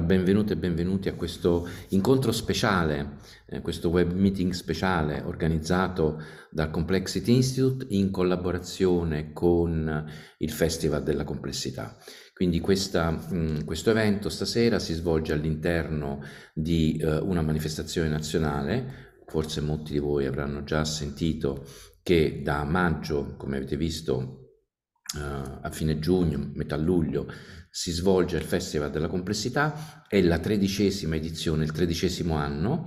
Allora, benvenute e benvenuti a questo incontro speciale, eh, questo web meeting speciale organizzato dal Complexity Institute in collaborazione con il Festival della Complessità. Quindi questa, mh, mm, questo evento stasera si svolge all'interno di eh, una manifestazione nazionale, forse molti di voi avranno già sentito che da maggio, come avete visto, Uh, a fine giugno, metà luglio, si svolge il Festival della Complessità, è la tredicesima edizione, il tredicesimo anno,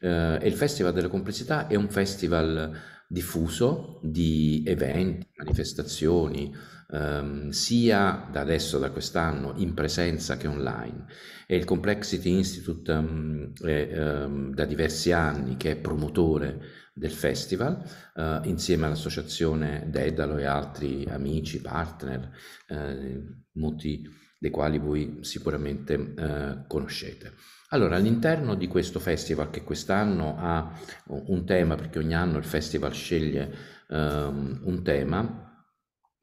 uh, e il Festival della Complessità è un festival diffuso di eventi, manifestazioni, ehm, sia da adesso, da quest'anno, in presenza che online. E il Complexity Institute ehm, è, ehm, da diversi anni che è promotore del festival eh, insieme all'associazione Dedalo e altri amici, partner, eh, molti dei quali voi sicuramente eh, conoscete. Allora, all'interno di questo festival che quest'anno ha un tema, perché ogni anno il festival sceglie ehm, un tema,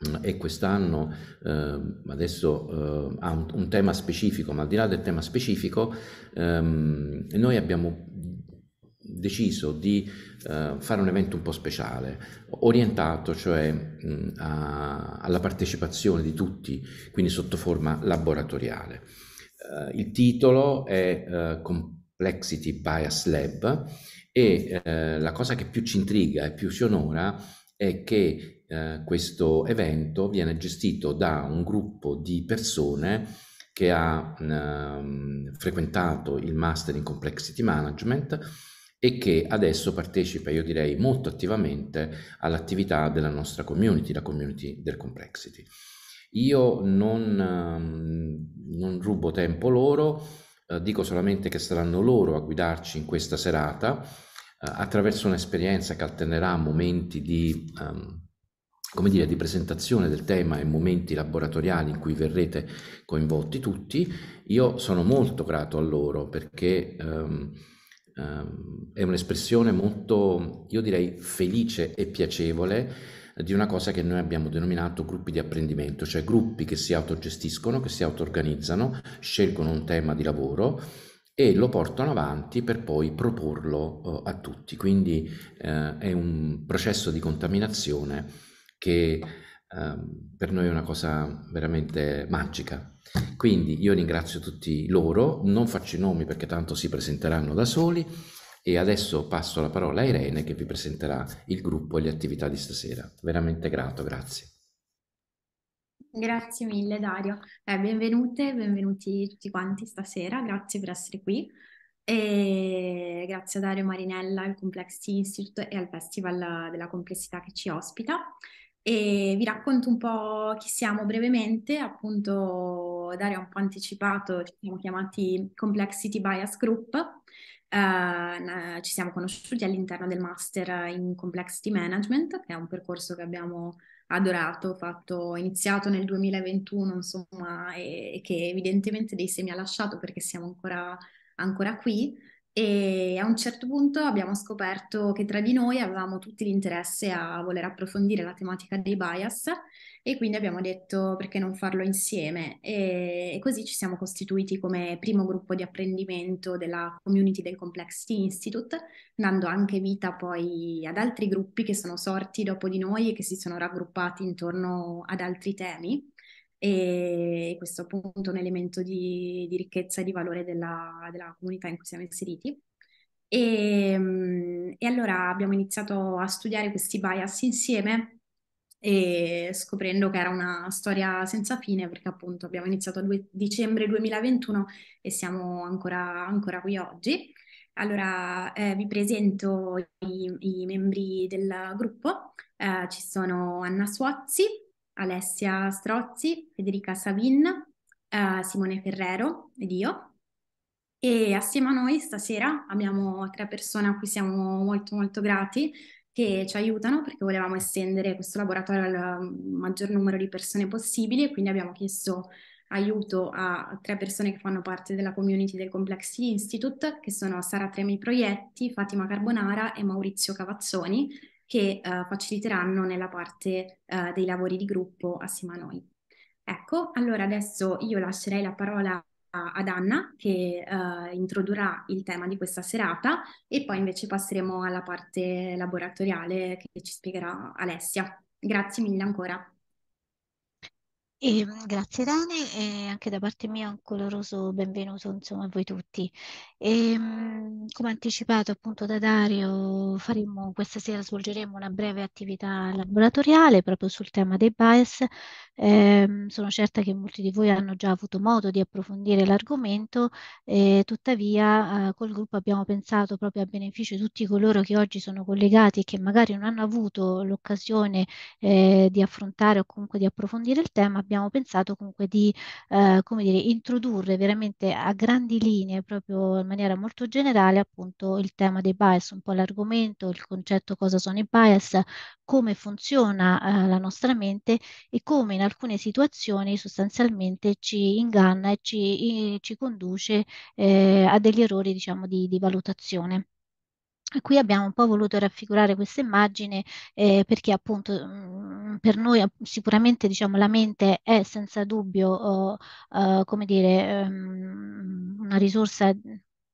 Mm, e quest'anno eh, adesso eh, ha un, un, tema specifico, ma al di là del tema specifico, ehm, noi abbiamo deciso di eh, fare un evento un po' speciale, orientato cioè mh, mm, a, alla partecipazione di tutti, quindi sotto forma laboratoriale. Eh, il titolo è eh, Complexity Bias Lab e eh, la cosa che più ci intriga e più ci onora è che eh, questo evento viene gestito da un gruppo di persone che ha eh, frequentato il Master in Complexity Management e che adesso partecipa, io direi, molto attivamente all'attività della nostra community, la community del Complexity. Io non, ehm, non rubo tempo loro, eh, dico solamente che saranno loro a guidarci in questa serata eh, attraverso un'esperienza che alternerà momenti di... Um, come dire, di presentazione del tema e momenti laboratoriali in cui verrete coinvolti tutti, io sono molto grato a loro perché um, um, è un'espressione molto, io direi, felice e piacevole di una cosa che noi abbiamo denominato gruppi di apprendimento, cioè gruppi che si autogestiscono, che si auto-organizzano, scelgono un tema di lavoro e lo portano avanti per poi proporlo uh, a tutti. Quindi uh, è un processo di contaminazione che um, per noi è una cosa veramente magica. Quindi io ringrazio tutti loro, non faccio i nomi perché tanto si presenteranno da soli e adesso passo la parola a Irene che vi presenterà il gruppo e le attività di stasera. Veramente grato, grazie. Grazie mille Dario, eh, benvenute, benvenuti tutti quanti stasera, grazie per essere qui e grazie a Dario Marinella, al Complex Institute e al Festival della Complessità che ci ospita e vi racconto un po' chi siamo brevemente, appunto Dario ha un po' anticipato, ci siamo chiamati Complexity Bias Group, eh, ci siamo conosciuti all'interno del master in Complexity Management, che è un percorso che abbiamo adorato, fatto, iniziato nel 2021, insomma, e, e che evidentemente dei semi ha lasciato perché siamo ancora, ancora qui e a un certo punto abbiamo scoperto che tra di noi avevamo tutti l'interesse a voler approfondire la tematica dei bias e quindi abbiamo detto perché non farlo insieme e, e così ci siamo costituiti come primo gruppo di apprendimento della community del Complexity Institute, dando anche vita poi ad altri gruppi che sono sorti dopo di noi e che si sono raggruppati intorno ad altri temi e questo è appunto un elemento di, di ricchezza e di valore della, della, comunità in cui siamo inseriti. E, ehm, e, allora abbiamo iniziato a studiare questi bias insieme e scoprendo che era una storia senza fine perché appunto abbiamo iniziato a due, dicembre 2021 e siamo ancora, ancora qui oggi. Allora eh, vi presento i, i, membri del gruppo, eh, ci sono Anna Suozzi, Alessia Strozzi, Federica Savin, eh, Simone Ferrero ed io. E assieme a noi stasera abbiamo tre persone a cui siamo molto molto grati che ci aiutano perché volevamo estendere questo laboratorio al mm, maggior numero di persone possibili e quindi abbiamo chiesto aiuto a tre persone che fanno parte della community del Complex Institute che sono Sara Tremi Proietti, Fatima Carbonara e Maurizio Cavazzoni che uh, faciliteranno nella parte uh, dei lavori di gruppo assieme a noi. Ecco, allora adesso io lascerei la parola ad Anna che uh, introdurrà il tema di questa serata e poi invece passeremo alla parte laboratoriale che ci spiegherà Alessia. Grazie mille ancora. E, ehm, grazie Dani e anche da parte mia un caloroso benvenuto insomma, a voi tutti. E, ehm, come anticipato appunto da Dario, faremo, questa sera svolgeremo una breve attività laboratoriale proprio sul tema dei bias. Eh, sono certa che molti di voi hanno già avuto modo di approfondire l'argomento, eh, tuttavia col gruppo abbiamo pensato proprio a beneficio di tutti coloro che oggi sono collegati e che magari non hanno avuto l'occasione eh, di affrontare o comunque di approfondire il tema abbiamo pensato comunque di eh, come dire, introdurre veramente a grandi linee, proprio in maniera molto generale, appunto il tema dei bias, un po' l'argomento, il concetto cosa sono i bias, come funziona eh, la nostra mente e come in alcune situazioni sostanzialmente ci inganna e ci, i, ci conduce eh, a degli errori diciamo di, di valutazione. Qui abbiamo un po' voluto raffigurare questa immagine eh, perché appunto mh, mm, per noi eh, sicuramente diciamo, la mente è senza dubbio oh, uh, come dire, um, una risorsa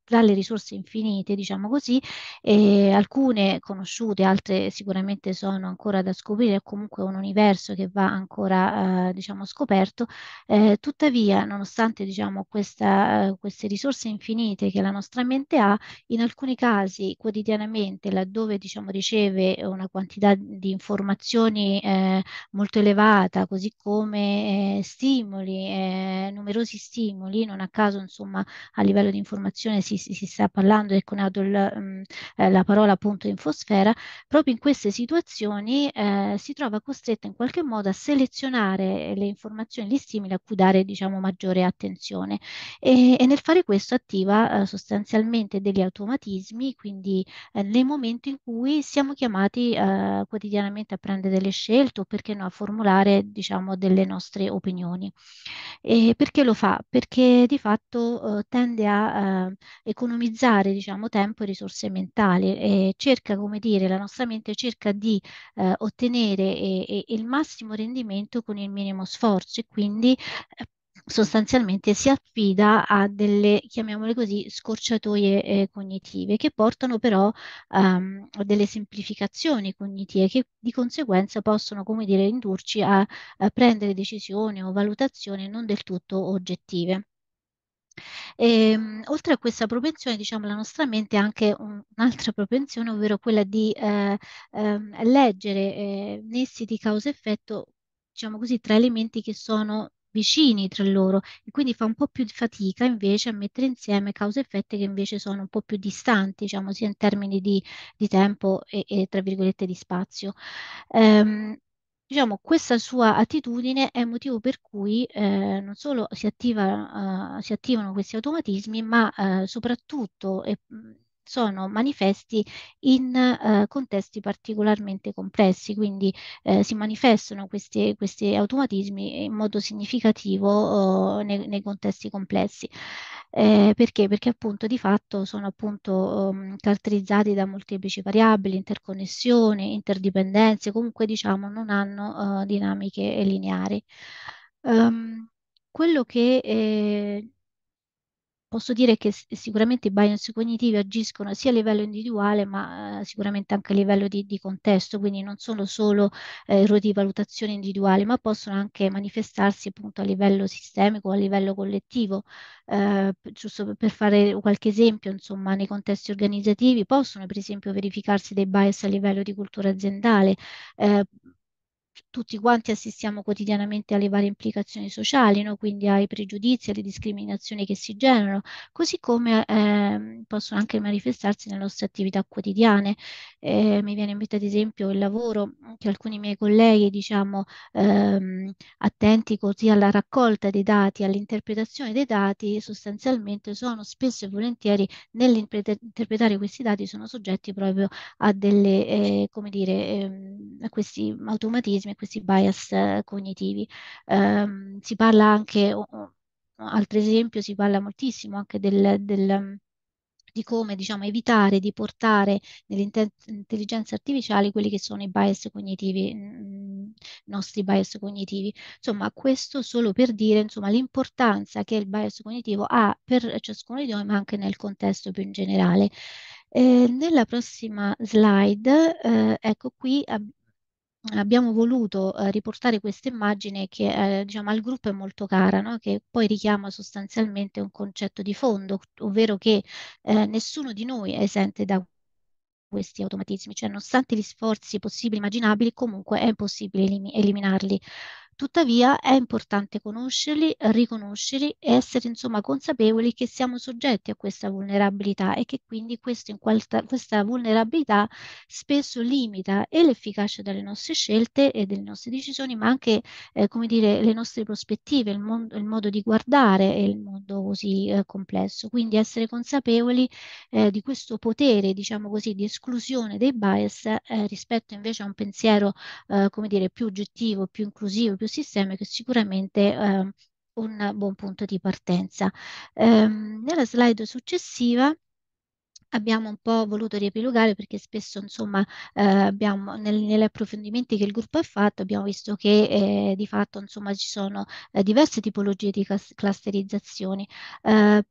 dalle risorse infinite, diciamo così, eh, alcune conosciute, altre sicuramente sono ancora da scoprire, è comunque un universo che va ancora, eh, diciamo, scoperto. Eh, tuttavia, nonostante, diciamo, questa, eh, queste risorse infinite che la nostra mente ha, in alcuni casi quotidianamente, laddove, diciamo, riceve una quantità di informazioni eh, molto elevata, così come eh, stimoli, numerosi stimoli, non a caso, insomma, a livello di informazione si si, si sta parlando, ecco nato il, mh, mm, eh, la parola appunto infosfera, proprio in queste situazioni eh, si trova costretta in qualche modo a selezionare le informazioni, gli stimoli a cui dare diciamo maggiore attenzione e, e nel fare questo attiva eh, sostanzialmente degli automatismi, quindi eh, nei momenti in cui siamo chiamati eh, quotidianamente a prendere delle scelte o perché no a formulare diciamo delle nostre opinioni. E perché lo fa? Perché di fatto eh, tende a eh, economizzare diciamo, tempo e risorse mentali. E eh, cerca, come dire, la nostra mente cerca di eh, ottenere e, e il massimo rendimento con il minimo sforzo e quindi eh, sostanzialmente si affida a delle, chiamiamole così, scorciatoie eh, cognitive che portano però um, a delle semplificazioni cognitive che di conseguenza possono, come dire, indurci a, a prendere decisioni o valutazioni non del tutto oggettive. Ehm, oltre a questa propensione, diciamo, la nostra mente ha anche un, un'altra propensione, ovvero quella di eh, ehm, leggere eh, nessi di causa-effetto, diciamo così, tra elementi che sono vicini tra loro e quindi fa un po' più di fatica invece a mettere insieme cause e effetti che invece sono un po' più distanti, diciamo, sia in termini di, di tempo e, e, tra virgolette di spazio. Ehm, Diciamo, questa sua attitudine è il motivo per cui eh, non solo si, attiva, eh, si, attivano questi automatismi, ma eh, soprattutto mm, sono manifesti in eh, contesti particolarmente complessi, quindi eh, si manifestano questi, questi, automatismi in modo significativo oh, nei, nei, contesti complessi. Eh, perché? Perché appunto di fatto sono appunto um, caratterizzati da molteplici variabili, interconnessioni, interdipendenze, comunque diciamo non hanno uh, dinamiche lineari. Um, quello che eh, posso dire che sicuramente i bias cognitivi agiscono sia a livello individuale ma eh, sicuramente anche a livello di, di, contesto, quindi non sono solo eh, di valutazione individuale ma possono anche manifestarsi appunto a livello sistemico, a livello collettivo. Eh, giusto per fare qualche esempio, insomma, nei contesti organizzativi possono per esempio verificarsi dei bias a livello di cultura aziendale. Eh, tutti quanti assistiamo quotidianamente alle varie implicazioni sociali, no? quindi ai pregiudizi, alle discriminazioni che si generano, così come eh, possono anche manifestarsi nelle nostre attività quotidiane. Eh, mi viene in mente ad esempio il lavoro che alcuni miei colleghi, diciamo, ehm, attenti così alla raccolta dei dati, all'interpretazione dei dati, sostanzialmente sono spesso e volentieri nell'interpretare questi dati sono soggetti proprio a delle, eh, come dire, ehm, a questi automatismi narcisismi e questi bias eh, cognitivi. Um, si parla anche, altro esempio, si parla moltissimo anche del, del mm, di come diciamo, evitare di portare nell'intelligenza artificiale quelli che sono i bias cognitivi, i mm, mm, nostri bias cognitivi. Insomma, questo solo per dire insomma, l'importanza che il bias cognitivo ha per ciascuno di noi, ma anche nel contesto più in generale. Eh, nella prossima slide, eh, ecco qui, ab- abbiamo voluto eh, riportare questa immagine che eh, diciamo, al gruppo è molto cara, no? che poi richiama sostanzialmente un concetto di fondo, ovvero che eh, nessuno di noi è esente da questi automatismi, cioè nonostante gli sforzi possibili e immaginabili, comunque è impossibile eliminarli. Tuttavia è importante conoscerli, riconoscerli e essere insomma consapevoli che siamo soggetti a questa vulnerabilità e che quindi questo, qualta, questa vulnerabilità spesso limita e l'efficacia delle nostre scelte e delle nostre decisioni, ma anche eh, come dire, le nostre prospettive, il, mondo, il modo di guardare il mondo così eh, complesso. Quindi essere consapevoli eh, di questo potere, diciamo così, di esclusione dei bias eh, rispetto invece a un pensiero, eh, come dire, più oggettivo, più inclusivo, più proprio sistema che sicuramente è ehm, un buon punto di partenza. Ehm, nella slide successiva abbiamo un po' voluto riepilogare perché spesso insomma eh, abbiamo nel, negli approfondimenti che il gruppo ha fatto abbiamo visto che eh, di fatto insomma ci sono eh, diverse tipologie di clusterizzazioni eh,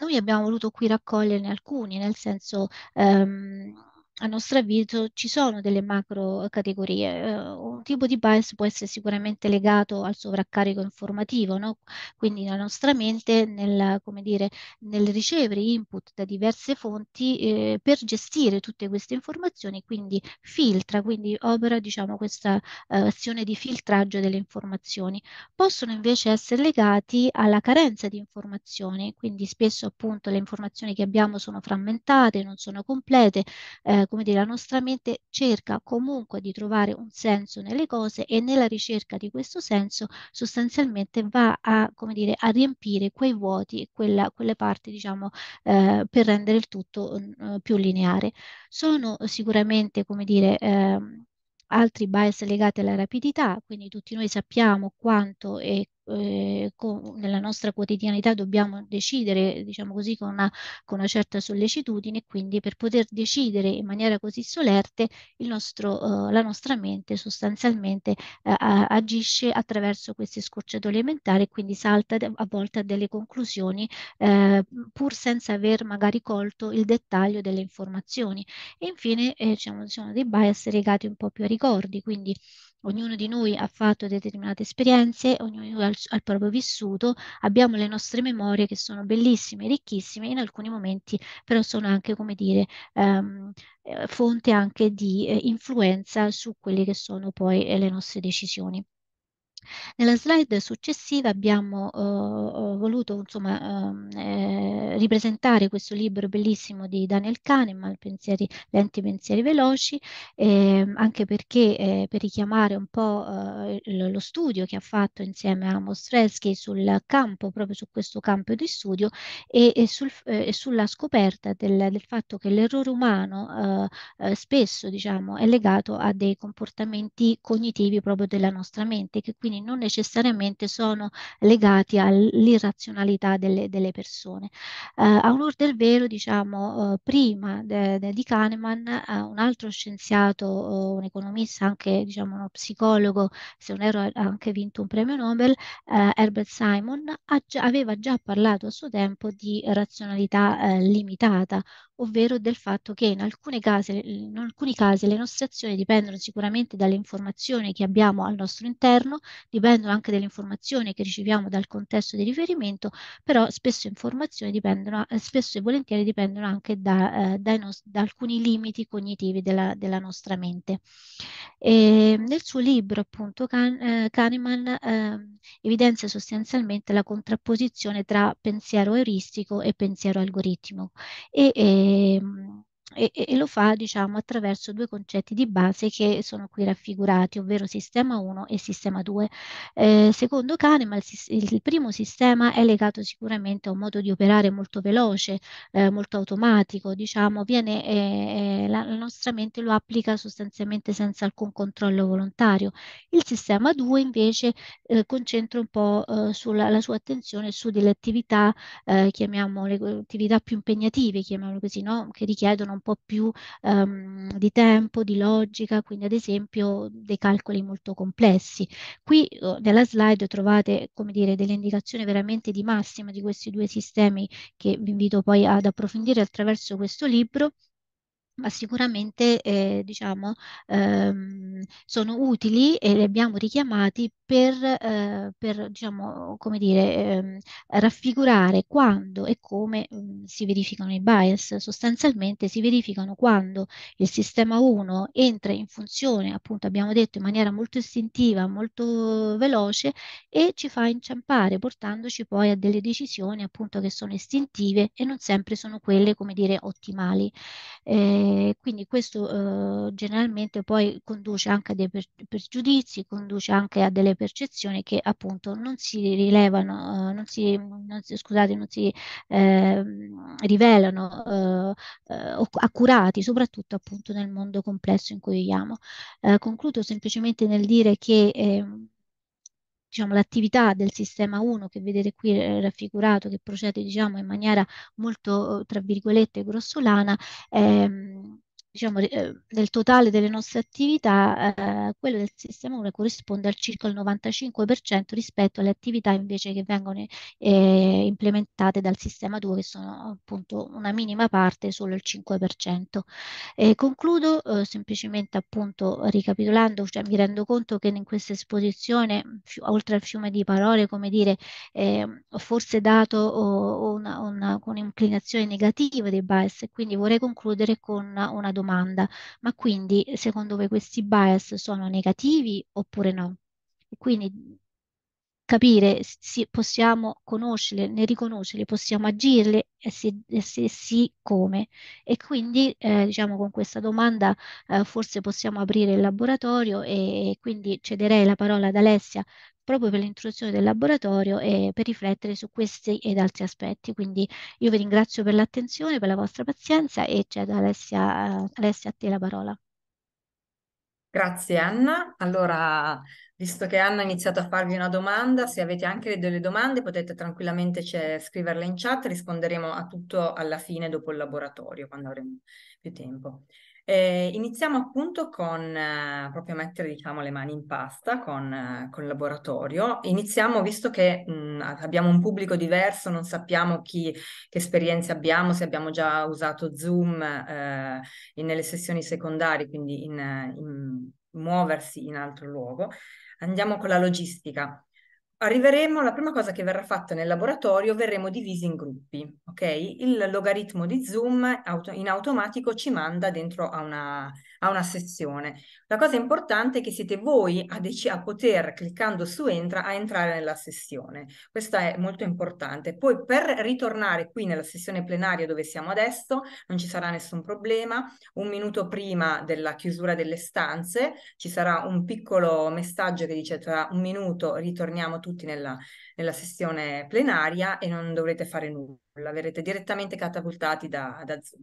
noi abbiamo voluto qui raccoglierne alcuni nel senso ehm, a nostro avviso ci sono delle macro categorie. Eh, un tipo di bias può essere sicuramente legato al sovraccarico informativo, no? quindi la nostra mente nel, dire, nel, ricevere input da diverse fonti eh, per gestire tutte queste informazioni, quindi filtra, quindi opera diciamo, questa uh, azione di filtraggio delle informazioni. Possono invece essere legati alla carenza di informazioni, quindi spesso appunto le informazioni che abbiamo sono frammentate, non sono complete, eh, come dire, la nostra mente cerca comunque di trovare un senso nelle cose e nella ricerca di questo senso sostanzialmente va a, come dire, a riempire quei vuoti e quella, quelle parti, diciamo, eh, per rendere il tutto eh, più lineare. Sono sicuramente, come dire, eh, altri bias legati alla rapidità, quindi tutti noi sappiamo quanto e eh, con, nella nostra quotidianità dobbiamo decidere, diciamo così, con una, con una, certa sollecitudine, quindi per poter decidere in maniera così solerte nostro, eh, la nostra mente sostanzialmente eh, agisce attraverso queste scorciatoie mentali e quindi salta a volte a delle conclusioni eh, pur senza aver magari colto il dettaglio delle informazioni. E infine diciamo, ci sono dei bias legati un po' più a ricordi, quindi ognuno di noi ha fatto determinate esperienze, ognuno di noi ha il al proprio vissuto, abbiamo le nostre memorie che sono bellissime, ricchissime, in alcuni momenti però sono anche, come dire, ehm, eh, fonte anche di eh, influenza su quelle che sono poi eh, le nostre decisioni. Nella slide successiva abbiamo eh, voluto insomma, uhm, eh, ripresentare questo libro bellissimo di Daniel Kahneman, pensieri, Lenti pensieri veloci, eh, anche perché eh, per richiamare un po' lo studio che ha fatto insieme a Amos sul campo, proprio su questo campo di studio e, e, sul, eh, e sulla scoperta del, del, fatto che l'errore umano eh, spesso diciamo, è legato a dei comportamenti cognitivi proprio della nostra mente, che qui quindi non necessariamente sono legati all'irrazionalità delle, delle persone. Eh, a onor del vero, diciamo, eh, prima de, de, di Kahneman, eh, un altro scienziato, eh, un economista, anche diciamo, uno psicologo, se non ero ha anche vinto un premio Nobel, eh, Herbert Simon, già, aveva già parlato a suo tempo di razionalità eh, limitata, ovvero del fatto che in, casi, in alcuni casi le nostre azioni dipendono sicuramente dalle informazioni che abbiamo al nostro interno, dipendono anche dalle informazioni che riceviamo dal contesto di riferimento, però spesso informazioni dipendono, eh, spesso e volentieri dipendono anche da, eh, dai nos- da alcuni limiti cognitivi della, della nostra mente. E ehm, nel suo libro, appunto, Can- eh, Kahneman eh, evidenzia sostanzialmente la contrapposizione tra pensiero euristico e pensiero algoritmico e, e ehm, e, e, lo fa diciamo attraverso due concetti di base che sono qui raffigurati ovvero sistema 1 e sistema 2 eh, secondo Kahneman il, il, primo sistema è legato sicuramente a un modo di operare molto veloce eh, molto automatico diciamo viene eh, eh la, la, nostra mente lo applica sostanzialmente senza alcun controllo volontario il sistema 2 invece eh, concentra un po' eh, sulla la sua attenzione su delle attività chiamiamole attività più impegnative chiamiamole così no? che richiedono un po' più um, di tempo, di logica, quindi ad esempio dei calcoli molto complessi. Qui oh, nella slide trovate come dire, delle indicazioni veramente di massima di questi due sistemi che vi invito poi ad approfondire attraverso questo libro ma sicuramente eh, diciamo, ehm, sono utili e li abbiamo richiamati per, eh, per diciamo, come dire, ehm, raffigurare quando e come mh, mm, si verificano i bias. Sostanzialmente si verificano quando il sistema 1 entra in funzione, appunto abbiamo detto in maniera molto istintiva, molto veloce e ci fa inciampare portandoci poi a delle decisioni appunto che sono istintive e non sempre sono quelle, come dire, ottimali. Eh, quindi questo eh, generalmente poi conduce anche a dei per pregiudizi, conduce anche a delle percezioni che appunto non si rilevano, eh, non si, non si, scusate, non si ehm, eh, rivelano eh, accurati, soprattutto appunto nel mondo complesso in cui viviamo. Eh, concludo semplicemente nel dire che ehm, diciamo, l'attività del sistema 1 che vedete qui eh, raffigurato, che procede diciamo, in maniera molto, tra virgolette, grossolana, ehm, diciamo, eh, del totale delle nostre attività, eh, quello del sistema 1 corrisponde al circa il 95% rispetto alle attività invece che vengono eh, implementate dal sistema 2, che sono appunto una minima parte, solo il 5%. E concludo eh, semplicemente appunto ricapitolando, cioè mi rendo conto che in questa esposizione, oltre al fiume di parole, come dire, ehm, ho forse dato un'inclinazione negativa dei bias, quindi vorrei concludere con una domanda domanda, ma quindi secondo voi questi bias sono negativi oppure no? E quindi capire se possiamo conoscerli, ne riconoscerli, possiamo agirli e se, se sì come. E quindi eh, diciamo con questa domanda eh, forse possiamo aprire il laboratorio e, e quindi cederei la parola ad Alessia proprio per l'introduzione del laboratorio e per riflettere su questi ed altri aspetti. Quindi io vi ringrazio per l'attenzione, per la vostra pazienza e cedo Alessia, eh, Alessia a te la parola. Grazie Anna. Allora, visto che Anna ha iniziato a farvi una domanda, se avete anche delle domande potete tranquillamente scriverle in chat, risponderemo a tutto alla fine dopo il laboratorio, quando avremo più tempo. Eh, iniziamo appunto con eh, proprio mettere diciamo, le mani in pasta con, eh, con il laboratorio. Iniziamo visto che mh, mm, abbiamo un pubblico diverso, non sappiamo chi, che esperienze abbiamo, se abbiamo già usato Zoom eh, nelle sessioni secondarie, quindi in, in, muoversi in altro luogo. Andiamo con la logistica arriveremo, la prima cosa che verrà fatta nel laboratorio, verremo divisi in gruppi, ok? Il logaritmo di Zoom auto, in automatico ci manda dentro a una, a una sezione. La cosa importante è che siete voi a, dec- a poter, cliccando su entra, a entrare nella sessione. Questo è molto importante. Poi per ritornare qui nella sessione plenaria dove siamo adesso, non ci sarà nessun problema. Un minuto prima della chiusura delle stanze ci sarà un piccolo messaggio che dice tra un minuto ritorniamo tutti nella, nella sessione plenaria e non dovrete fare nulla, verrete direttamente catapultati da, da Zoom.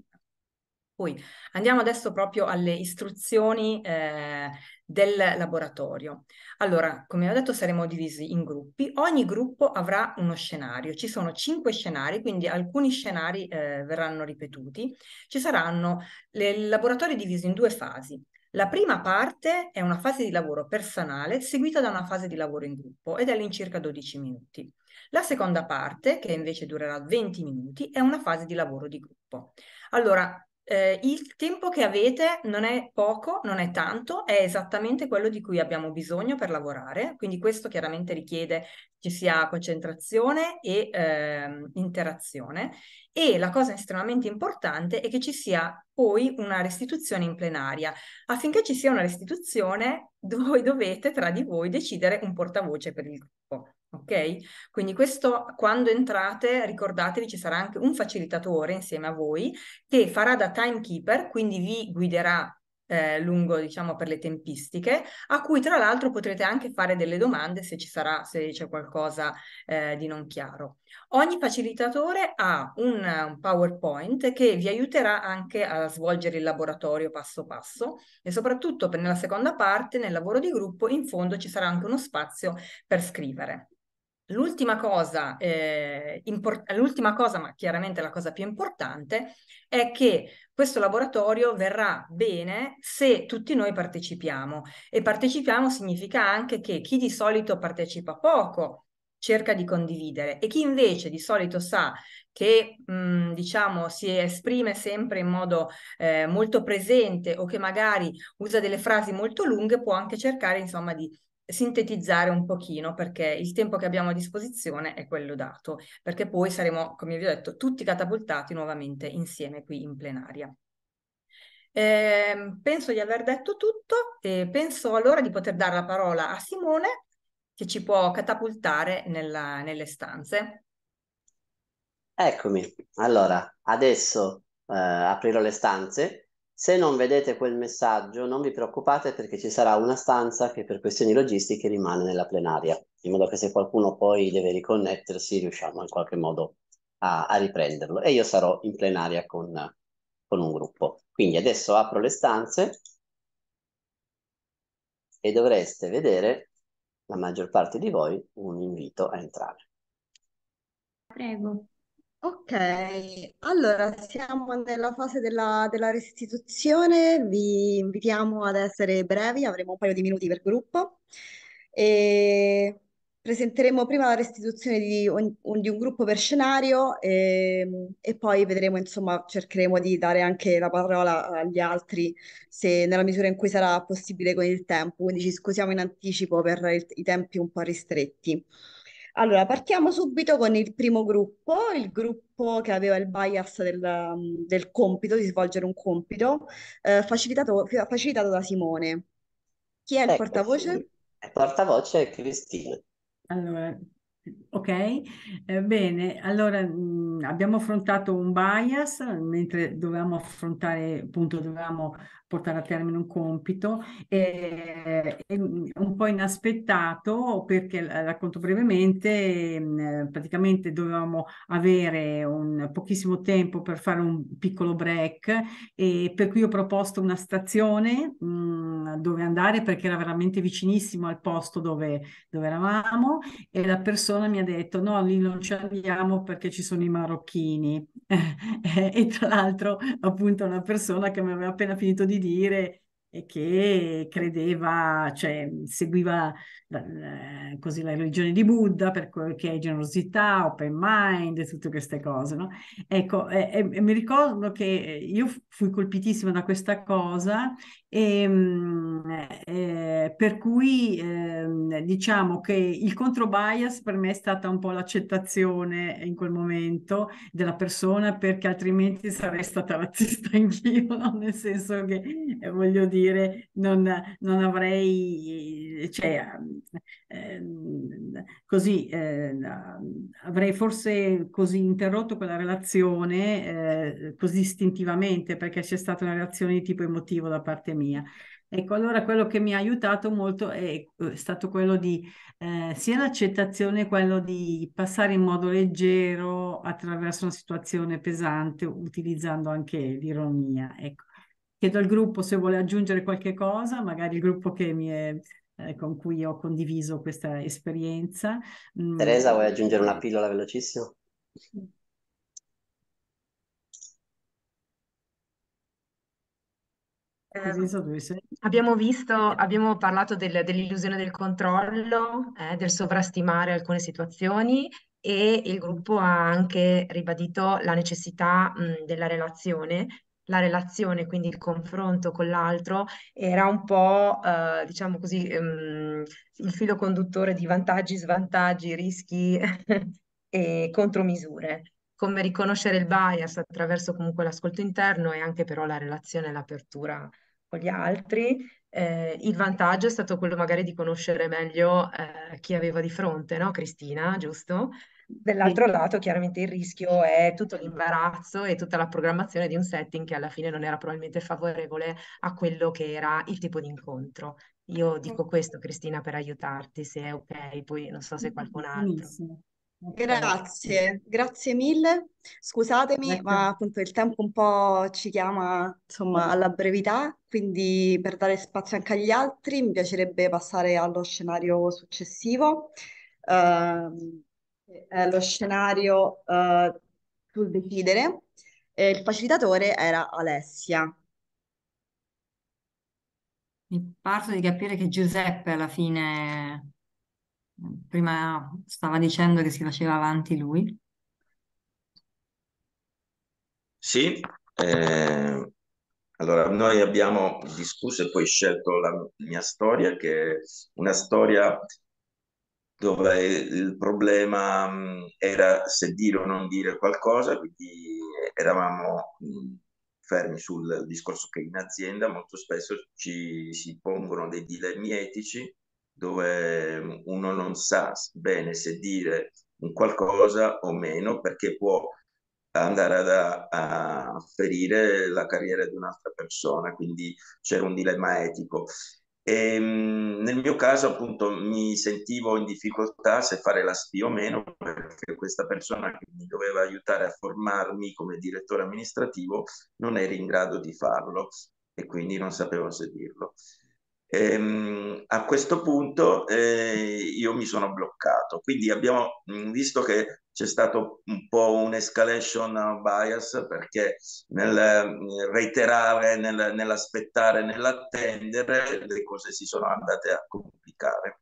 Poi andiamo adesso proprio alle istruzioni eh, del laboratorio. Allora, come ho detto, saremo divisi in gruppi. Ogni gruppo avrà uno scenario. Ci sono cinque scenari, quindi alcuni scenari eh, verranno ripetuti. Ci saranno le, il laboratorio diviso in due fasi. La prima parte è una fase di lavoro personale seguita da una fase di lavoro in gruppo ed è all'incirca 12 minuti. La seconda parte, che invece durerà 20 minuti, è una fase di lavoro di gruppo. Allora, eh, il tempo che avete non è poco, non è tanto, è esattamente quello di cui abbiamo bisogno per lavorare, quindi questo chiaramente richiede ci sia concentrazione e eh, interazione e la cosa estremamente importante è che ci sia poi una restituzione in plenaria. Affinché ci sia una restituzione, voi dovete tra di voi decidere un portavoce per il gruppo. Ok? Quindi questo, quando entrate, ricordatevi, ci sarà anche un facilitatore insieme a voi che farà da timekeeper, quindi vi guiderà eh, lungo, diciamo, per le tempistiche, a cui tra l'altro potrete anche fare delle domande se ci sarà, se c'è qualcosa eh, di non chiaro. Ogni facilitatore ha un, un, PowerPoint che vi aiuterà anche a svolgere il laboratorio passo passo e soprattutto per, nella seconda parte, nel lavoro di gruppo, in fondo ci sarà anche uno spazio per scrivere. L'ultima cosa, eh, import- l'ultima cosa, ma chiaramente la cosa più importante, è che questo laboratorio verrà bene se tutti noi partecipiamo. E partecipiamo significa anche che chi di solito partecipa poco cerca di condividere e chi invece di solito sa che mh, mm, diciamo si esprime sempre in modo eh, molto presente o che magari usa delle frasi molto lunghe può anche cercare insomma di sintetizzare un pochino perché il tempo che abbiamo a disposizione è quello dato, perché poi saremo, come vi ho detto, tutti catapultati nuovamente insieme qui in plenaria. Eh, penso di aver detto tutto e penso allora di poter dare la parola a Simone che ci può catapultare nella, nelle stanze. Eccomi, allora adesso eh, aprirò le stanze se non vedete quel messaggio, non vi preoccupate perché ci sarà una stanza che per questioni logistiche rimane nella plenaria, in modo che se qualcuno poi deve riconnettersi riusciamo in qualche modo a, a riprenderlo e io sarò in plenaria con, con un gruppo. Quindi adesso apro le stanze e dovreste vedere la maggior parte di voi un invito a entrare. Prego. Ok, allora siamo nella fase della, della restituzione, vi invitiamo ad essere brevi, avremo un paio di minuti per gruppo e presenteremo prima la restituzione di, un, di un gruppo per scenario e, ehm, e poi vedremo, insomma, cercheremo di dare anche la parola agli altri se nella misura in cui sarà possibile con il tempo, quindi ci scusiamo in anticipo per il- i tempi un po' ristretti. Allora, partiamo subito con il primo gruppo, il gruppo che aveva il bias del, mm, del compito, di svolgere un compito, eh, facilitato, facilitato, da Simone. Chi è il ecco, portavoce? Il portavoce è Cristina. Allora, ok, eh, bene, allora mh, mm, abbiamo affrontato un bias, mentre dovevamo affrontare, appunto, dovevamo portare a termine un compito. È, è mm, un po' inaspettato perché, racconto brevemente, mm, praticamente dovevamo avere un pochissimo tempo per fare un piccolo break e per cui ho proposto una stazione mh, mm, dove andare perché era veramente vicinissimo al posto dove, dove eravamo e la persona mi ha detto no, lì non ci andiamo perché ci sono i marocchini. e tra l'altro appunto una persona che mi aveva appena finito di di dire che credeva, cioè seguiva eh, così la religione di Buddha, per quel che è generosità, open mind, tutte queste cose, no? Ecco, eh, eh, mi ricordo che io fui colpitissima da questa cosa e, ehm, eh, per cui ehm, diciamo che il contro bias per me è stata un po' l'accettazione in quel momento della persona perché altrimenti sarei stata razzista anch'io, no? nel senso che eh, voglio dire dire, non, non avrei, cioè, ehm, così, eh, avrei forse così interrotto quella relazione eh, così istintivamente perché c'è stata una reazione di tipo emotivo da parte mia. Ecco, allora quello che mi ha aiutato molto è, eh, è stato quello di eh, sia l'accettazione, quello di passare in modo leggero attraverso una situazione pesante, utilizzando anche l'ironia. Ecco. Chiedo al gruppo se vuole aggiungere qualche cosa, magari il gruppo che mi è, eh, con cui ho condiviso questa esperienza. Mm. Teresa, vuoi aggiungere una pillola velocissima? Eh, abbiamo visto, eh. abbiamo parlato del, dell'illusione del controllo, eh, del sovrastimare alcune situazioni e il gruppo ha anche ribadito la necessità mh, mm, della relazione la relazione, quindi il confronto con l'altro, era un po', eh, diciamo così, ehm, il filo conduttore di vantaggi, svantaggi, rischi e contromisure. Come riconoscere il bias attraverso comunque l'ascolto interno e anche però la relazione e l'apertura con gli altri. Eh, il vantaggio è stato quello magari di conoscere meglio eh, chi aveva di fronte, no? Cristina, giusto? Dall'altro lato, chiaramente il rischio è tutto l'imbarazzo e tutta la programmazione di un setting che alla fine non era probabilmente favorevole a quello che era il tipo di incontro. Io dico questo, Cristina, per aiutarti, se è ok, poi non so se qualcun altro. Grazie, grazie mille. Scusatemi, ma appunto il tempo un po' ci chiama, insomma, alla brevità, quindi per dare spazio anche agli altri mi piacerebbe passare allo scenario successivo. Uh, eh, lo scenario eh, sul decidere e il facilitatore era Alessia. Mi parto di capire che Giuseppe alla fine prima stava dicendo che si faceva avanti lui. Sì, eh, allora noi abbiamo discusso e poi scelto la mia storia che è una storia dove il problema era se dire o non dire qualcosa, quindi eravamo fermi sul discorso che in azienda molto spesso ci si pongono dei dilemmi etici dove uno non sa bene se dire un qualcosa o meno perché può andare ad, a ferire la carriera di un'altra persona, quindi c'era un dilemma etico. E, ehm, nel mio caso, appunto, mi sentivo in difficoltà se fare la SPI o meno, perché questa persona che mi doveva aiutare a formarmi come direttore amministrativo non era in grado di farlo e quindi non sapevo se dirlo. E, ehm, a questo punto eh, io mi sono bloccato, quindi abbiamo visto che c'è stato un po' un'escalation uh, bias perché nel eh, reiterare, nel, nell'aspettare, nell'attendere, le cose si sono andate a complicare.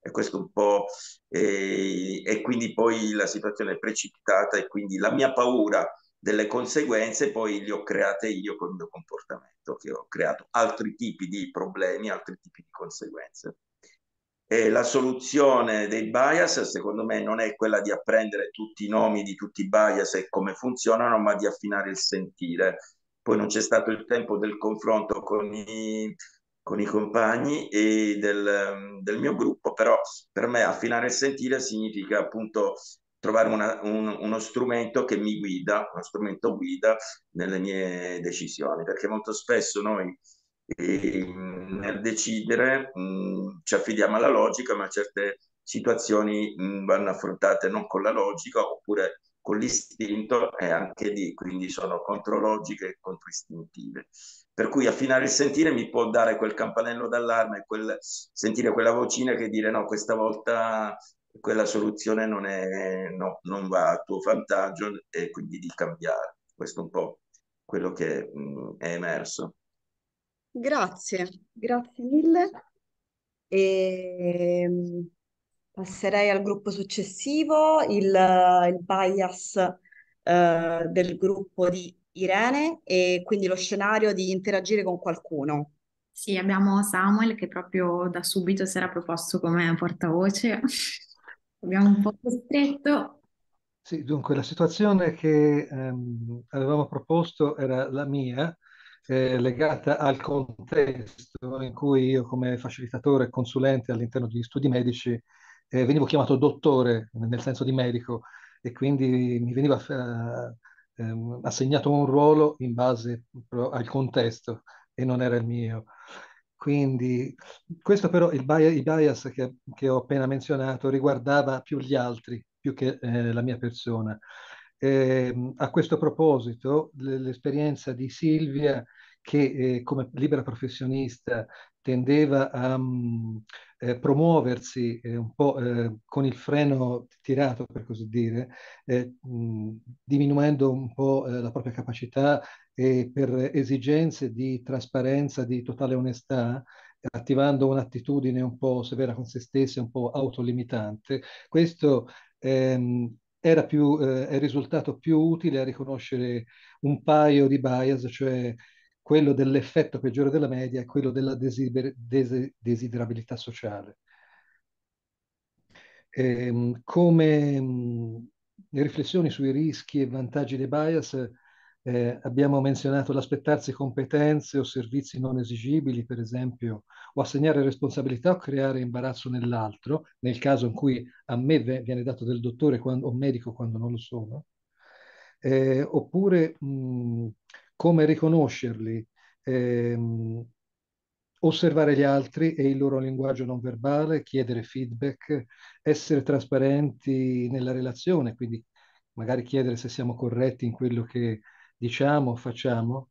E questo un po'... Eh, e quindi poi la situazione è precipitata e quindi la mia paura delle conseguenze poi le ho create io con il mio comportamento, che ho creato altri tipi di problemi, altri tipi di conseguenze. E la soluzione dei bias, secondo me, non è quella di apprendere tutti i nomi di tutti i bias e come funzionano, ma di affinare il sentire. Poi non c'è stato il tempo del confronto con i, con i compagni e del, del, mio gruppo, però per me affinare il sentire significa appunto trovare una, un, uno strumento che mi guida, uno strumento guida nelle mie decisioni, perché molto spesso noi e, mm, nel decidere mh, mm, ci affidiamo alla logica, ma certe situazioni mh, mm, vanno affrontate non con la logica oppure con l'istinto e anche lì quindi sono contro logiche e contro istintive. Per cui affinare il sentire mi può dare quel campanello d'allarme, quel, sentire quella vocina che dire no, questa volta quella soluzione non, è, no, non va a tuo vantaggio e quindi di cambiare. Questo è un po' quello che mh, è emerso. Grazie, grazie mille. E ehm, passerei al gruppo successivo, il, il bias eh, del gruppo di Irene e quindi lo scenario di interagire con qualcuno. Sì, abbiamo Samuel che proprio da subito si era proposto come portavoce. abbiamo un po' stretto. Sì, dunque la situazione che ehm, avevamo proposto era la mia, eh, legata al contesto in cui io come facilitatore e consulente all'interno degli studi medici eh, venivo chiamato dottore nel senso di medico e quindi mi veniva eh, ehm, assegnato un ruolo in base al contesto e non era il mio. Quindi questo però, il bias, i bias che, che ho appena menzionato, riguardava più gli altri, più che eh, la mia persona. Eh, a questo proposito, l'esperienza di Silvia, che eh, come libera professionista tendeva a um, eh, promuoversi eh, un po' eh, con il freno tirato, per così dire, mh, eh, mm, diminuendo un po' eh, la propria capacità e per esigenze di trasparenza, di totale onestà, attivando un'attitudine un po' severa con se stessa, un po' autolimitante. Questo ehm, era più, eh, è risultato più utile a riconoscere un paio di bias, cioè quello dell'effetto peggiore della media e quello della desider- des- desiderabilità sociale. E, ehm, come mh, mm, riflessioni sui rischi e vantaggi dei bias eh, abbiamo menzionato l'aspettarsi competenze o servizi non esigibili, per esempio, o assegnare responsabilità o creare imbarazzo nell'altro, nel caso in cui a me viene dato del dottore quando, o medico quando non lo sono, eh, oppure mh, mm, come riconoscerli, eh, osservare gli altri e il loro linguaggio non verbale, chiedere feedback, essere trasparenti nella relazione, quindi magari chiedere se siamo corretti in quello che diciamo, facciamo,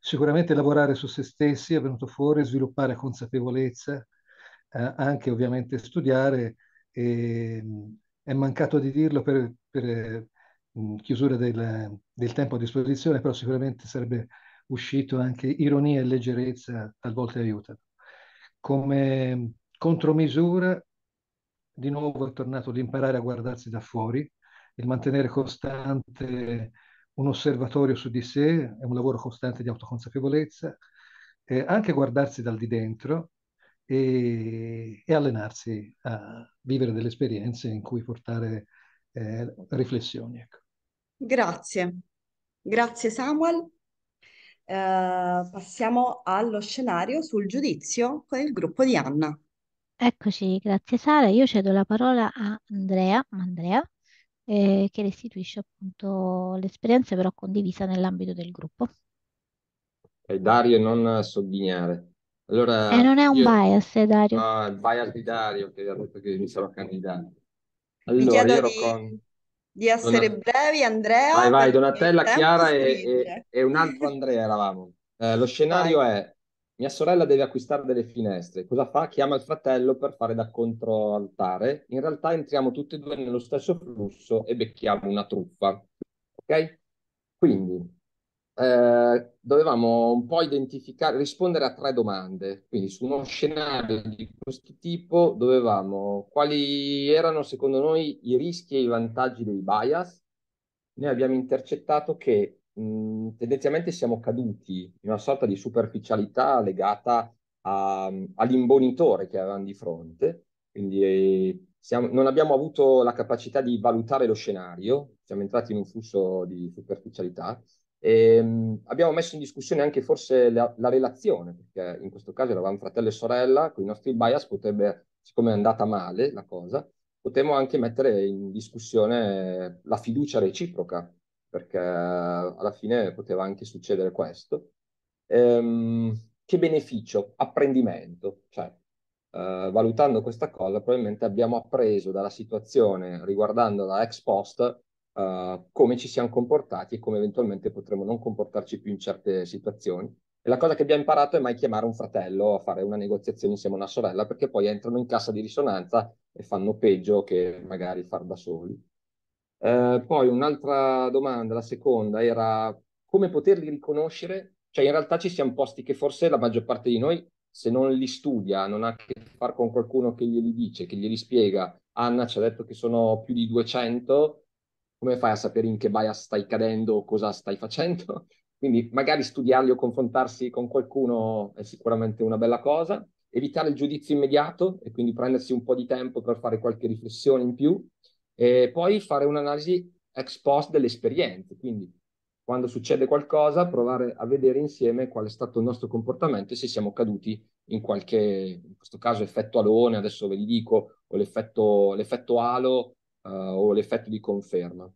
sicuramente lavorare su se stessi è venuto fuori, sviluppare consapevolezza, eh, anche ovviamente studiare. E, ehm, è mancato di dirlo per, per mm, chiusura del, del, tempo a disposizione, però sicuramente sarebbe uscito anche ironia e leggerezza talvolta aiutano. Come contromisura, di nuovo è tornato l'imparare a guardarsi da fuori, il mantenere costante un osservatorio su di sé, è un lavoro costante di autoconsapevolezza, eh, anche guardarsi dal di dentro e, e, allenarsi a vivere delle esperienze in cui portare eh, riflessioni. Ecco. Grazie, grazie Samuel. Uh, passiamo allo scenario sul giudizio con il gruppo di Anna. Eccoci, grazie Sara. Io cedo la parola a Andrea. Andrea eh, che restituisce appunto l'esperienza però condivisa nell'ambito del gruppo. E Dario non sogghignare. Allora, eh, non è un io... bias, eh, Dario. No, è il bias di Dario che ha detto che mi sarò candidato. Allora, mi ero di, con... di essere brevi, Andrea. Vai, vai, Donatella, Chiara e, e, e, un altro Andrea eravamo. Eh, lo scenario vai. è mia sorella deve acquistare delle finestre. Cosa fa? Chiama il fratello per fare da controaltare. In realtà entriamo tutti e due nello stesso flusso e becchiamo una truffa. Ok? Quindi eh, dovevamo un po' identificare, rispondere a tre domande. Quindi su uno scenario di questo tipo dovevamo quali erano secondo noi i rischi e i vantaggi dei bias. Noi abbiamo intercettato che mh, mm, tendenzialmente siamo caduti in una sorta di superficialità legata a, all'imbonitore che avevamo di fronte, quindi eh, siamo, non abbiamo avuto la capacità di valutare lo scenario, siamo entrati in un flusso di superficialità. E, ehm, abbiamo messo in discussione anche forse la, la relazione, perché in questo caso eravamo fratello e sorella, con i nostri bias potrebbe, siccome è andata male la cosa, potremmo anche mettere in discussione la fiducia reciproca perché alla fine poteva anche succedere questo. Ehm, che beneficio? Apprendimento, cioè Uh, valutando questa cosa, probabilmente abbiamo appreso dalla situazione riguardando la ex post uh, come ci siamo comportati e come eventualmente potremo non comportarci più in certe situazioni. E la cosa che abbiamo imparato è mai chiamare un fratello a fare una negoziazione insieme a una sorella, perché poi entrano in cassa di risonanza e fanno peggio che magari far da soli. Eh, poi un'altra domanda, la seconda, era come poterli riconoscere? Cioè in realtà ci siamo posti che forse la maggior parte di noi, se non li studia, non ha a che fare con qualcuno che glieli dice, che glieli spiega. Anna ci ha detto che sono più di 200, come fai a sapere in che bias stai cadendo o cosa stai facendo? Quindi magari studiarli o confrontarsi con qualcuno è sicuramente una bella cosa. Evitare il giudizio immediato e quindi prendersi un po' di tempo per fare qualche riflessione in più e poi fare un'analisi ex post delle esperienze, quindi quando succede qualcosa provare a vedere insieme qual è stato il nostro comportamento e se siamo caduti in qualche, in questo caso effetto alone, adesso ve li dico, o l'effetto, l'effetto alo uh, o l'effetto di conferma.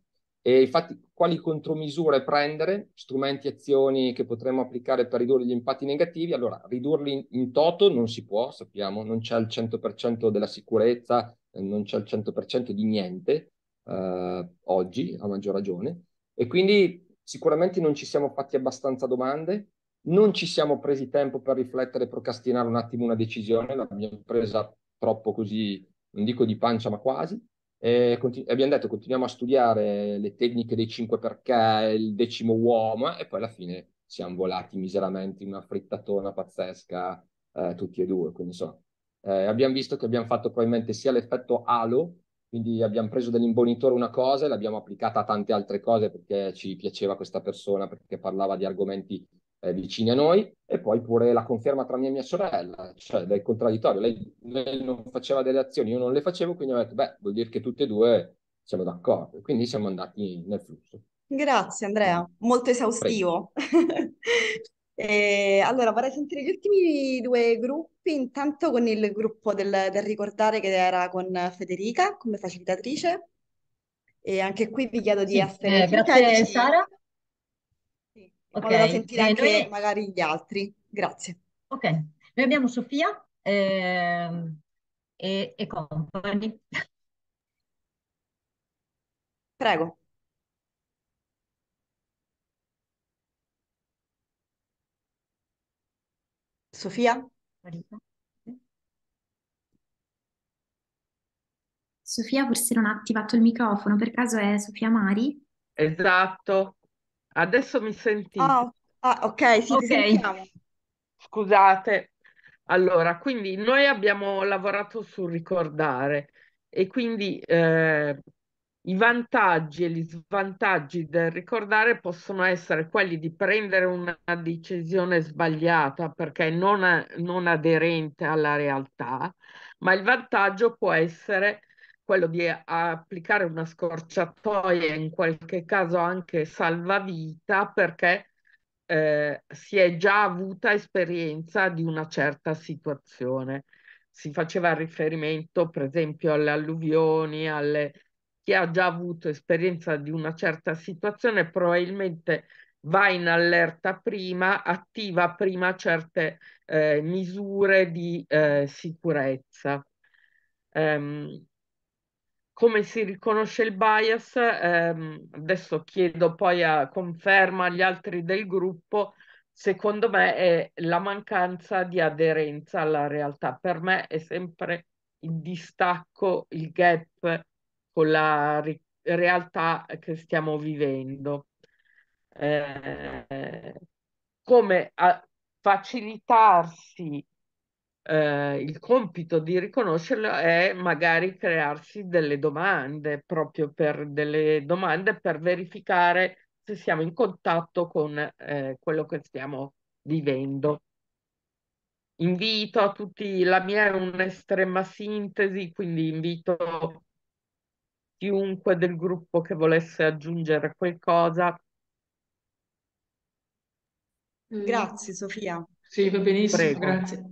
E infatti quali contromisure prendere, strumenti azioni che potremmo applicare per ridurre gli impatti negativi? Allora, ridurli in, in toto non si può, sappiamo, non c'è il 100% della sicurezza, eh, non c'è il 100% di niente eh, oggi, a maggior ragione, e quindi sicuramente non ci siamo fatti abbastanza domande, non ci siamo presi tempo per riflettere e procrastinare un attimo una decisione, l'abbiamo presa troppo così, non dico di pancia, ma quasi. E continu- abbiamo detto continuiamo a studiare le tecniche dei 5 perché, il decimo uomo, e poi alla fine siamo volati miseramente in una frittatona pazzesca eh, tutti e due. Quindi insomma, eh, abbiamo visto che abbiamo fatto probabilmente sia l'effetto halo, quindi abbiamo preso dall'imbonitore una cosa e l'abbiamo applicata a tante altre cose perché ci piaceva questa persona, perché parlava di argomenti eh, vicini a noi, e poi pure la conferma tra mia e mia sorella, cioè del contraddittorio. Lei, lei non faceva delle azioni, io non le facevo, quindi ho detto, beh, vuol dire che tutte e due siamo d'accordo. Quindi siamo andati nel flusso. Grazie Andrea, molto esaustivo. Eh, allora, vorrei sentire gli ultimi due gruppi, intanto con il gruppo del, del ricordare che era con Federica come facilitatrice e anche qui vi chiedo di sì, eh, grazie Sara. Sì, okay. sentire eh, anche noi... magari gli altri. Grazie. Ok, noi abbiamo Sofia eh, e, e Company. Prego. Sofia? Sofia forse non ha attivato il microfono, per caso è Sofia Mari? Esatto, adesso mi sentite. Ah, oh, ah, ok, sì, okay. Scusate. Allora, quindi noi abbiamo lavorato sul ricordare e quindi eh, i vantaggi e gli svantaggi del ricordare possono essere quelli di prendere una decisione sbagliata perché non, non aderente alla realtà, ma il vantaggio può essere quello di applicare una scorciatoia, in qualche caso anche salvavita, perché eh, si è già avuta esperienza di una certa situazione. Si faceva riferimento, per esempio, alle alluvioni, alle chi ha già avuto esperienza di una certa situazione probabilmente va in allerta prima, attiva prima certe eh, misure di eh, sicurezza. Um, come si riconosce il bias? Um, adesso chiedo poi a conferma agli altri del gruppo. Secondo me è la mancanza di aderenza alla realtà. Per me è sempre il distacco, il gap con la ri- realtà che stiamo vivendo. Eh, come facilitarsi eh, il compito di riconoscerlo è magari crearsi delle domande, proprio per delle domande per verificare se siamo in contatto con eh, quello che stiamo vivendo. Invito a tutti, la mia è un'estrema sintesi, quindi invito chiunque del gruppo che volesse aggiungere qualcosa. Mm. Grazie Sofia. Sì, va benissimo, Prego. grazie.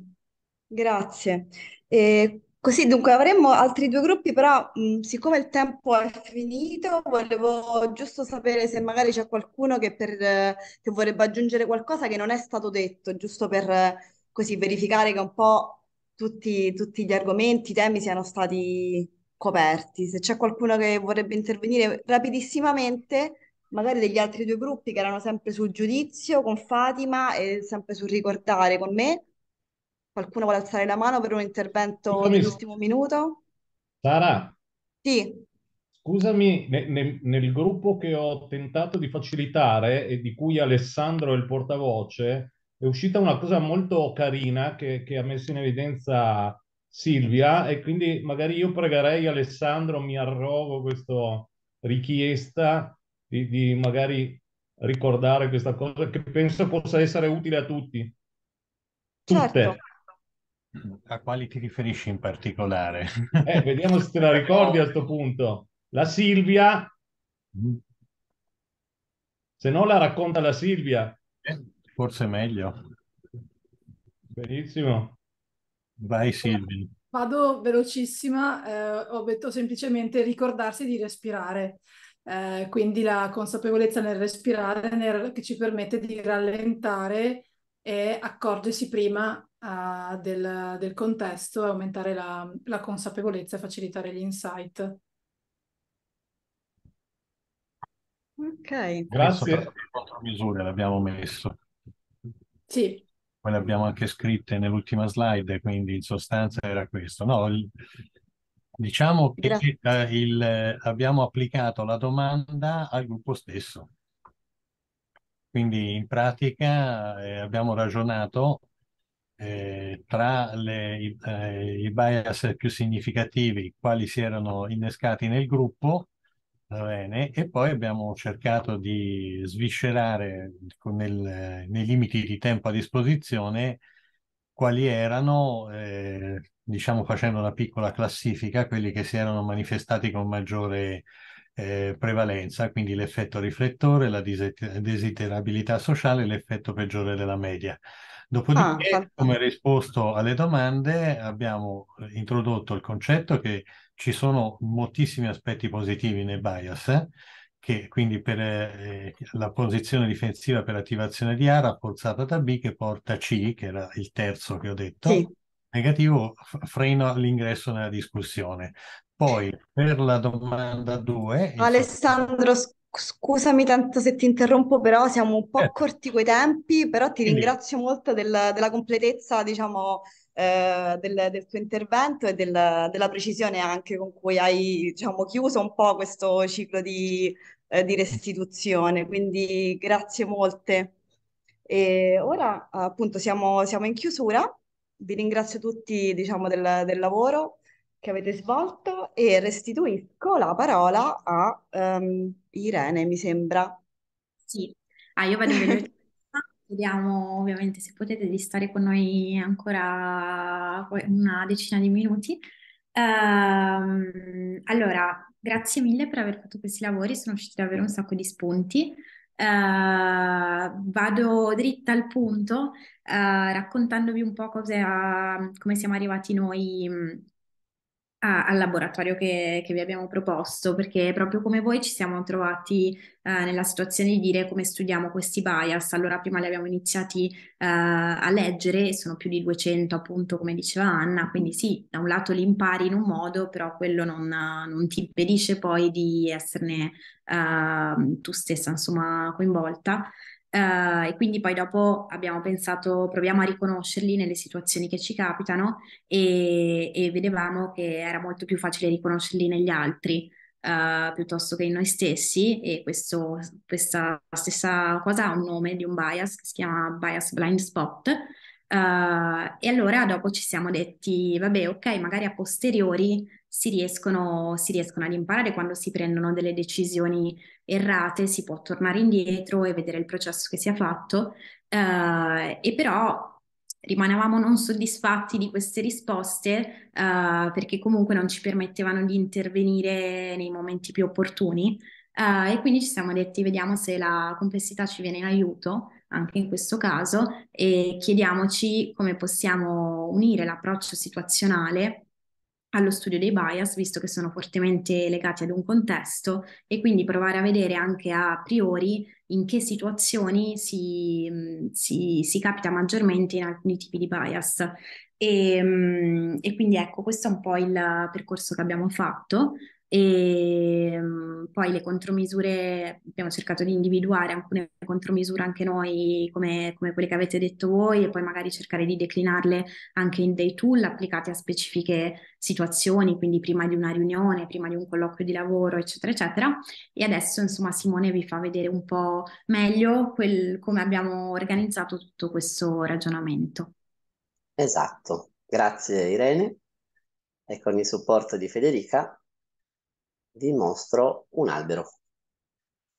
Grazie. E così dunque avremmo altri due gruppi, però mh, mm, siccome il tempo è finito, volevo giusto sapere se magari c'è qualcuno che, per, che vorrebbe aggiungere qualcosa che non è stato detto, giusto per così verificare che un po' tutti, tutti gli argomenti, i temi siano stati coperti. Se c'è qualcuno che vorrebbe intervenire rapidissimamente, magari degli altri due gruppi che erano sempre sul giudizio con Fatima e sempre sul ricordare con me. Qualcuno vuole alzare la mano per un intervento Scusami. dell'ultimo minuto? Sara? Sì. Scusami, ne, ne, nel gruppo che ho tentato di facilitare e di cui Alessandro è il portavoce, è uscita una cosa molto carina che, che ha messo in evidenza Silvia e quindi magari io pregherei Alessandro, mi arrogo questa richiesta di, di magari ricordare questa cosa che penso possa essere utile a tutti. Tutte. Certo. A quali ti riferisci in particolare? Eh, vediamo se te la ricordi a questo punto. La Silvia, mm. se no la racconta la Silvia. Eh, forse è meglio. Benissimo. Vai ecco, Silvia. Vado velocissima, eh, ho detto semplicemente ricordarsi di respirare, eh, quindi la consapevolezza nel respirare nel, che ci permette di rallentare e accorgersi prima eh, del, del, contesto e aumentare la, la consapevolezza e facilitare gli insight. Ok. Grazie. Quattro misure l'abbiamo messo. Sì poi le abbiamo anche scritte nell'ultima slide, quindi in sostanza era questo. No, il, diciamo che eh, il, abbiamo applicato la domanda al gruppo stesso. Quindi in pratica eh, abbiamo ragionato eh, tra le, i, eh, i bias più significativi, quali si erano innescati nel gruppo, Va bene, e poi abbiamo cercato di sviscerare nel, nei limiti di tempo a disposizione quali erano, eh, diciamo facendo una piccola classifica, quelli che si erano manifestati con maggiore eh, prevalenza, quindi l'effetto riflettore, la desiderabilità sociale e l'effetto peggiore della media. Dopodiché, ah, come risposto alle domande, abbiamo introdotto il concetto che ci sono moltissimi aspetti positivi nei bias, eh? che quindi per eh, la posizione difensiva per attivazione di A rafforzata da B che porta C, che era il terzo che ho detto, sì. negativo, freno all'ingresso nella discussione. Poi per la domanda 2... Alessandro, il... scusami tanto se ti interrompo, però siamo un po' eh. corti coi tempi, però ti quindi... ringrazio molto del, della completezza, diciamo, eh, del, del, tuo intervento e del, della precisione anche con cui hai diciamo, chiuso un po' questo ciclo di, eh, di restituzione. Quindi grazie molte. E ora appunto siamo, siamo in chiusura. Vi ringrazio tutti diciamo, del, del lavoro che avete svolto e restituisco la parola a um, Irene, mi sembra. Sì, ah, io vado veloce. Speriamo ovviamente se potete di stare con noi ancora una decina di minuti. Ehm, allora, grazie mille per aver fatto questi lavori, sono riuscita ad avere un sacco di spunti. Uh, vado dritta al punto uh, raccontandovi un po' cosa, come siamo arrivati noi mm, a, al laboratorio che, che, vi abbiamo proposto, perché proprio come voi ci siamo trovati eh, nella situazione di dire come studiamo questi bias. Allora prima li abbiamo iniziati eh, a leggere, sono più di 200 appunto come diceva Anna, quindi sì, da un lato li impari in un modo, però quello non, non ti impedisce poi di esserne eh, tu stessa insomma coinvolta. Uh, e quindi poi dopo abbiamo pensato, proviamo a riconoscerli nelle situazioni che ci capitano e, e vedevamo che era molto più facile riconoscerli negli altri uh, piuttosto che in noi stessi e questo, questa stessa cosa ha un nome di un bias che si chiama bias blind spot. Uh, e allora dopo ci siamo detti, vabbè, ok, magari a posteriori si riescono, si riescono ad imparare quando si prendono delle decisioni errate, si può tornare indietro e vedere il processo che si è fatto, eh, e però rimanevamo non soddisfatti di queste risposte uh, perché comunque non ci permettevano di intervenire nei momenti più opportuni uh, e quindi ci siamo detti vediamo se la complessità ci viene in aiuto anche in questo caso e chiediamoci come possiamo unire l'approccio situazionale allo studio dei bias, visto che sono fortemente legati ad un contesto, e quindi provare a vedere anche a priori in che situazioni si, mm, si, si capita maggiormente in alcuni tipi di bias. E, mm, e, quindi ecco, questo è un po' il percorso che abbiamo fatto. E mm, poi le contromisure, abbiamo cercato di individuare alcune contromisure anche noi, come, come quelle che avete detto voi, e poi magari cercare di declinarle anche in dei tool applicati a specifiche situazioni, quindi prima di una riunione, prima di un colloquio di lavoro, eccetera, eccetera. E adesso, insomma, Simone vi fa vedere un po' meglio quel, come abbiamo organizzato tutto questo ragionamento. Esatto, grazie Irene. E con il supporto di Federica vi mostro un albero.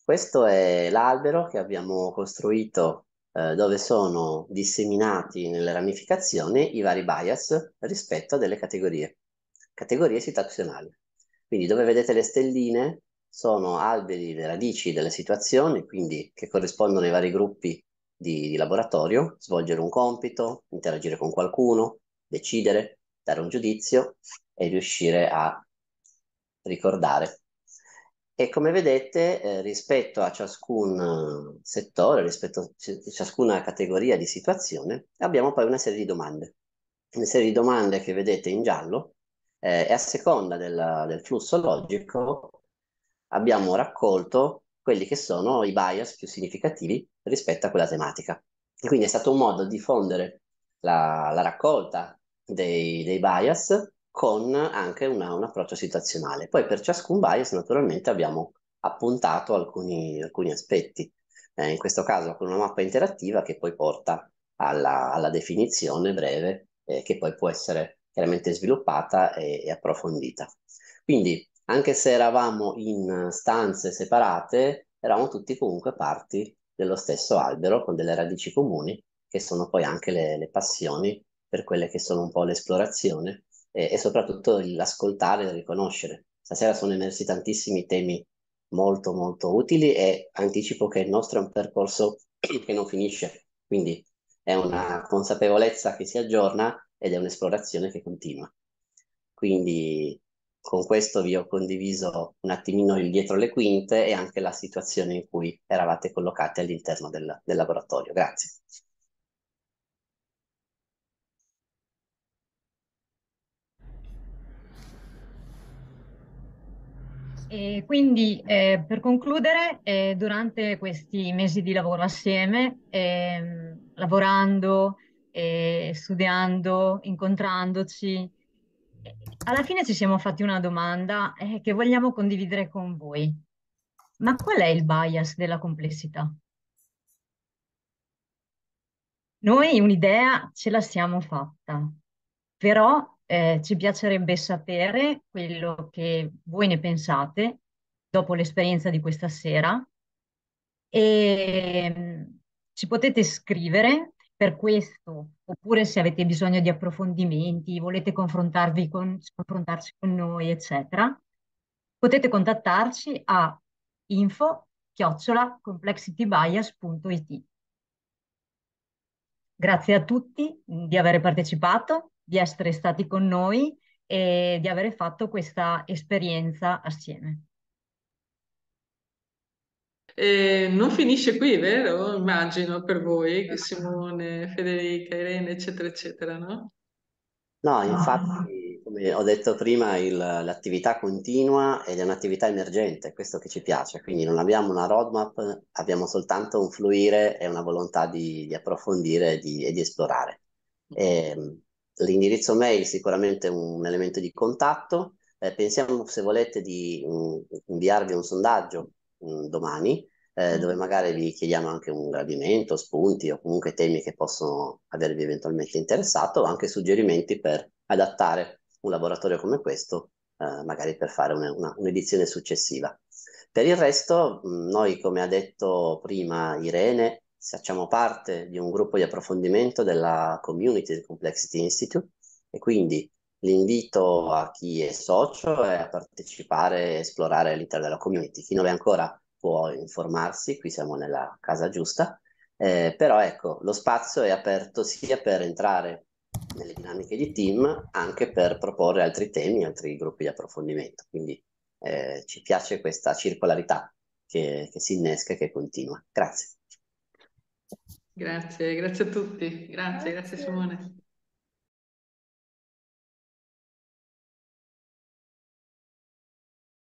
Questo è l'albero che abbiamo costruito eh, dove sono disseminati nelle ramificazioni i vari bias rispetto a delle categorie, categorie situazionali. Quindi dove vedete le stelline sono alberi, le radici delle situazioni, quindi che corrispondono ai vari gruppi di, di laboratorio, svolgere un compito, interagire con qualcuno, decidere, dare un giudizio e riuscire a ricordare. E come vedete, eh, rispetto a ciascun eh, settore, rispetto a ciascuna categoria di situazione, abbiamo poi una serie di domande. Una serie di domande che vedete in giallo eh, e a seconda della, del flusso logico abbiamo raccolto quelli che sono i bias più significativi rispetto a quella tematica. quindi è stato un modo di fondere la, la raccolta dei, dei bias con anche una, un approccio situazionale. Poi per ciascun bias naturalmente abbiamo appuntato alcuni, alcuni aspetti, eh, in questo caso con una mappa interattiva che poi porta alla, alla definizione breve eh, che poi può essere chiaramente sviluppata e, e approfondita. Quindi anche se eravamo in stanze separate, eravamo tutti comunque parti dello stesso albero con delle radici comuni che sono poi anche le, le passioni per quelle che sono un po' l'esplorazione e, e soprattutto l'ascoltare e riconoscere. Stasera sono emersi tantissimi temi molto molto utili e anticipo che il nostro è un percorso che non finisce, quindi è una consapevolezza che si aggiorna ed è un'esplorazione che continua. Quindi con questo vi ho condiviso un attimino il dietro le quinte e anche la situazione in cui eravate collocati all'interno del, del laboratorio. Grazie. E quindi eh, per concludere, eh, durante questi mesi di lavoro assieme, ehm, eh, lavorando, studiando, incontrandoci, eh, alla fine ci siamo fatti una domanda eh, che vogliamo condividere con voi. Ma qual è il bias della complessità? Noi un'idea ce la siamo fatta, però eh, ci piacerebbe sapere quello che voi ne pensate dopo l'esperienza di questa sera e ehm, ci potete scrivere per questo oppure se avete bisogno di approfondimenti, volete confrontarvi con, confrontarci con noi, eccetera, potete contattarci a info complexitybias.it. Grazie a tutti di aver partecipato di essere stati con noi e di aver fatto questa esperienza assieme. E non finisce qui, vero? Immagino per voi, che Simone, Federica, Irene, eccetera, eccetera, no? No, infatti, come ho detto prima, il, l'attività continua ed è un'attività emergente, questo che ci piace, quindi non abbiamo una roadmap, abbiamo soltanto un fluire e una volontà di, di approfondire e di, e di esplorare. Mm. E, ehm, L'indirizzo mail sicuramente è un elemento di contatto. Eh, pensiamo, se volete, di mh, mm, inviarvi un sondaggio mh, mm, domani, eh, mm. dove magari vi chiediamo anche un gradimento, spunti o comunque temi che possono avervi eventualmente interessato, o anche suggerimenti per adattare un laboratorio come questo, eh, magari per fare una, una, un'edizione successiva. Per il resto, mh, noi, come ha detto prima Irene, facciamo parte di un gruppo di approfondimento della community del Complexity Institute e quindi l'invito a chi è socio è a partecipare e esplorare all'interno della community. Chi non è ancora può informarsi, qui siamo nella casa giusta, eh, però ecco, lo spazio è aperto sia per entrare nelle dinamiche di team, anche per proporre altri temi, altri gruppi di approfondimento. Quindi eh, ci piace questa circolarità che, che si innesca e che continua. Grazie. Grazie, grazie a tutti. Grazie, grazie, grazie Simone.